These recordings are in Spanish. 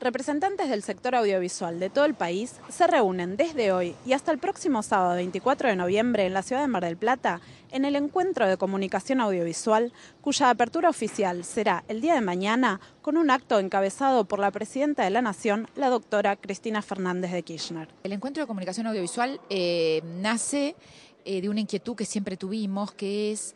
representantes del sector audiovisual de todo el país se reúnen desde hoy y hasta el próximo sábado 24 de noviembre en la ciudad de Mar del Plata en el encuentro de comunicación audiovisual, cuya apertura oficial será el día de mañana con un acto encabezado por la presidenta de la Nación, la doctora Cristina Fernández de Kirchner. El encuentro de comunicación audiovisual eh, nace eh, de una inquietud que siempre tuvimos, que es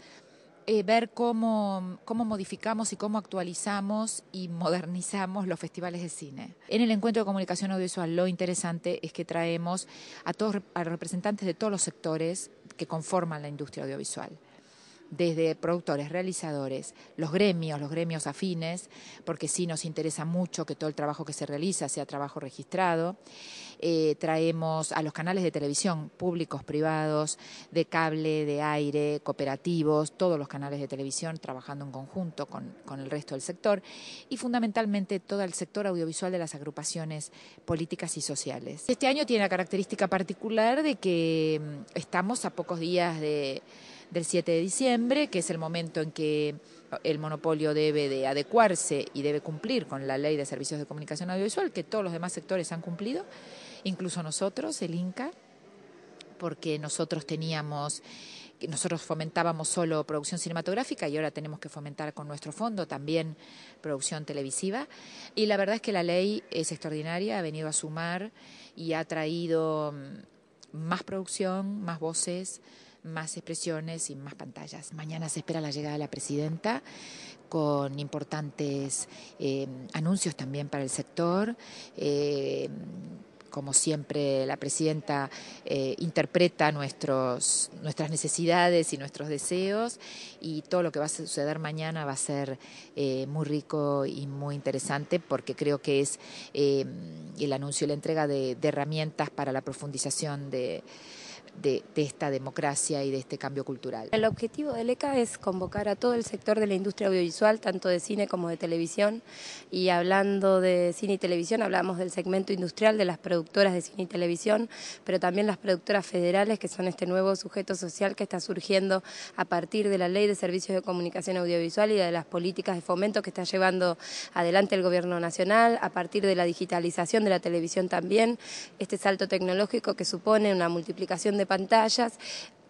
eh, ver cómo, modificamos y cómo actualizamos y modernizamos los festivales de cine. En el encuentro de comunicación audiovisual lo interesante es que traemos a todos a representantes de todos los sectores que conforman la industria audiovisual desde productores, realizadores, los gremios, los gremios afines, porque sí nos interesa mucho que todo el trabajo que se realiza sea trabajo registrado. Eh, traemos a los canales de televisión, públicos, privados, de cable, de aire, cooperativos, todos los canales de televisión trabajando en conjunto con, con el resto del sector y fundamentalmente todo el sector audiovisual de las agrupaciones políticas y sociales. Este año tiene la característica particular de que mm, estamos a pocos días de del 7 de diciembre, que es el momento en que el monopolio debe de adecuarse y debe cumplir con la ley de servicios de comunicación audiovisual, que todos los demás sectores han cumplido, incluso nosotros, el INCA, porque nosotros teníamos nosotros fomentábamos solo producción cinematográfica y ahora tenemos que fomentar con nuestro fondo también producción televisiva. Y la verdad es que la ley es extraordinaria, ha venido a sumar y ha traído mm, más producción, más voces, más expresiones y más pantallas. Mañana se espera la llegada de la presidenta con importantes eh, anuncios también para el sector. Eh, como siempre la presidenta eh, interpreta nuestros, nuestras necesidades y nuestros deseos y todo lo que va a suceder mañana va a ser muy rico y muy interesante porque creo que es el anuncio y la entrega de herramientas para la profundización de de, esta democracia y de este cambio cultural. El objetivo del ECA es convocar a todo el sector de la industria audiovisual, tanto de cine como de televisión, y hablando de cine y televisión, hablamos del segmento industrial de las productoras de cine y televisión, pero también las productoras federales, que son este nuevo sujeto social que está surgiendo a partir de la ley de servicios de comunicación audiovisual y de las políticas de fomento que está llevando adelante el gobierno nacional, a partir de la digitalización de la televisión también, este salto tecnológico que supone una multiplicación de pantallas,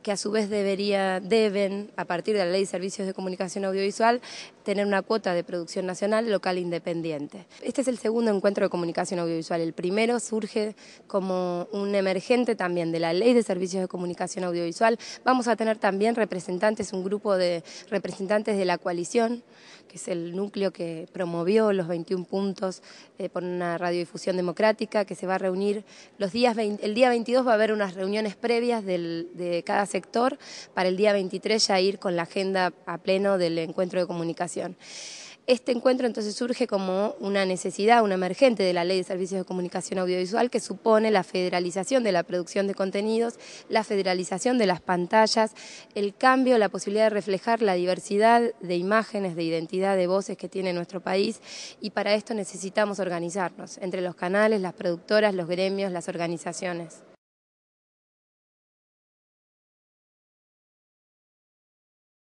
que a su vez debería, deben, a partir de la Ley de Servicios de Comunicación Audiovisual, tener una cuota de producción nacional local independiente. Este es el segundo encuentro de comunicación audiovisual. El primero surge como un emergente también de la Ley de Servicios de Comunicación Audiovisual. Vamos a tener también representantes, un grupo de representantes de la coalición, que es el núcleo que promovió los 21 puntos eh, por una radiodifusión democrática, que se va a reunir los días el día 22 va a haber unas reuniones previas de cada sector para el día 23 ya ir con la agenda a pleno del encuentro de comunicación. Este encuentro entonces surge como una necesidad, una emergente de la Ley de Servicios de Comunicación Audiovisual que supone la federalización de la producción de contenidos, la federalización de las pantallas, el cambio, la posibilidad de reflejar la diversidad de imágenes, de identidad, de voces que tiene nuestro país y para esto necesitamos organizarnos entre los canales, las productoras, los gremios, las organizaciones.